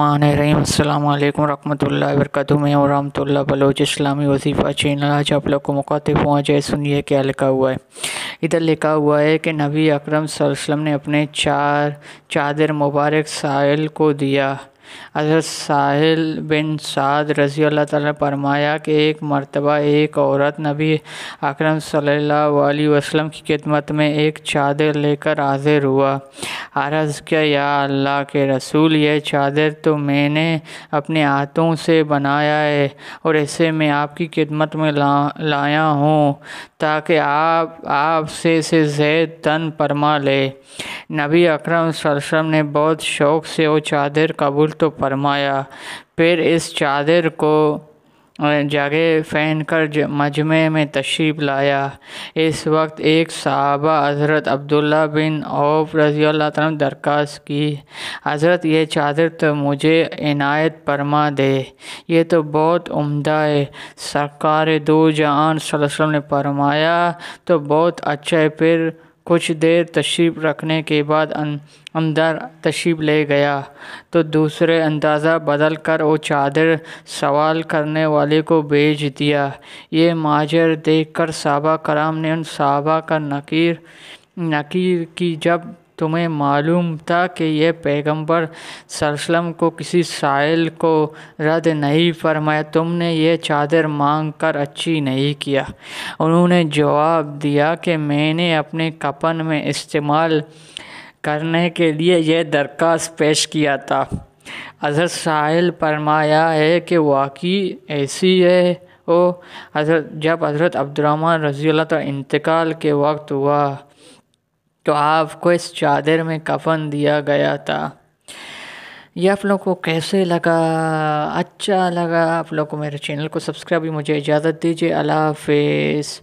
अल्लाम वरहमल वरक में वरहमल बलोच इस्लामी वजीफ़ा चैनल आज आप लोग को मुखातिब हुआ जय सुनिए क्या लिखा हुआ है इधर लिखा हुआ है कि नबी अकरम वसल्लम ने अपने चार चादर मुबारक साइल को दिया हज़रत साहिल बिन साद रज़ी अल्लाह ताला फरमाया कि एक मरतबा एक औरत नबी अकरम सल्लल्लाहु अलैहि वसल्लम की खिदमत में एक चादर लेकर हाजिर हुआ अर्ज़ किया या अल्लाह के रसूल यह चादर तो मैंने अपने हाथों से बनाया है और इसे मैं आपकी खिदमत में ला लाया हूँ ताकि आप आपसे इसे जैद तन फरमा ले नबी अकरम वसल्लम ने बहुत शौक़ से वो चादर कबूल तो फरमाया फिर इस चादर को जगह फैन कर मजमे में तशरीफ़ लाया इस वक्त एक सहाबा हज़रत अब्दुल्ला बिन औफ रजी तम दरख्वास्त की हज़रत यह चादर तो मुझे इनायत परमा दे ये तो बहुत उम्दा है सरकार दो जहान वसल्लम ने फरमाया तो बहुत अच्छा है फिर कुछ देर तशरीफ़ रखने के बाद अं, अंदर तशरीफ़ ले गया तो दूसरे अंदाज़ा बदल कर वो चादर सवाल करने वाले को भेज दिया ये माजर देख कर सबा कराम ने उन सबा का नकीर नकीर की जब तुम्हें मालूम था कि यह पैगंबर सरसलम को किसी साइल को रद्द नहीं फरमाया तुमने यह चादर मांग कर अच्छी नहीं किया उन्होंने जवाब दिया कि मैंने अपने कपन में इस्तेमाल करने के लिए यह दरख्वास्त पेश किया था हज़रत साहिल फरमाया है कि वाकई ऐसी है ओ हज़रत जब हज़रत अब्दुलरहमान रज़ी अल्लाह इंतकाल के वक्त हुआ तो आपको इस चादर में कफन दिया गया था ये आप लोग को कैसे लगा अच्छा लगा आप लोग को मेरे चैनल को सब्सक्राइब भी मुझे इजाज़त दीजिए अल्लाह हाफिज़